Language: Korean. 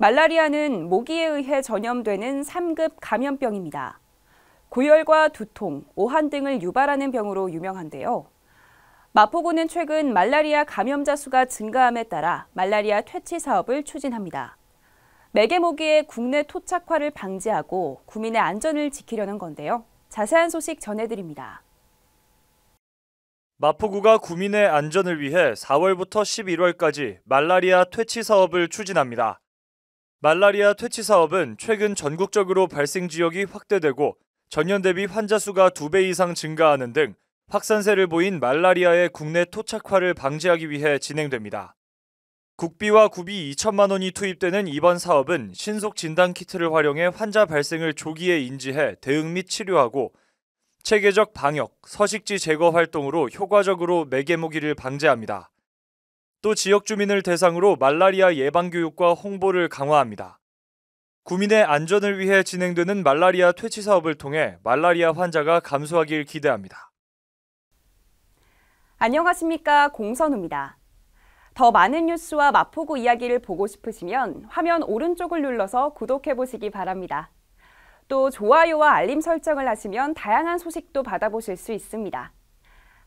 말라리아는 모기에 의해 전염되는 3급 감염병입니다. 고열과 두통, 오한 등을 유발하는 병으로 유명한데요. 마포구는 최근 말라리아 감염자 수가 증가함에 따라 말라리아 퇴치 사업을 추진합니다. 매개모기의 국내 토착화를 방지하고 국민의 안전을 지키려는 건데요. 자세한 소식 전해드립니다. 마포구가 국민의 안전을 위해 4월부터 11월까지 말라리아 퇴치 사업을 추진합니다. 말라리아 퇴치 사업은 최근 전국적으로 발생 지역이 확대되고 전년 대비 환자 수가 두 배 이상 증가하는 등 확산세를 보인 말라리아의 국내 토착화를 방지하기 위해 진행됩니다. 국비와 구비 2천만 원이 투입되는 이번 사업은 신속 진단 키트를 활용해 환자 발생을 조기에 인지해 대응 및 치료하고 체계적 방역, 서식지 제거 활동으로 효과적으로 매개모기를 방지합니다 또 지역 주민을 대상으로 말라리아 예방 교육과 홍보를 강화합니다. 구민의 안전을 위해 진행되는 말라리아 퇴치 사업을 통해 말라리아 환자가 감소하길 기대합니다. 안녕하십니까 공선우입니다. 더 많은 뉴스와 마포구 이야기를 보고 싶으시면 화면 오른쪽을 눌러서 구독해 보시기 바랍니다. 또 좋아요와 알림 설정을 하시면 다양한 소식도 받아보실 수 있습니다.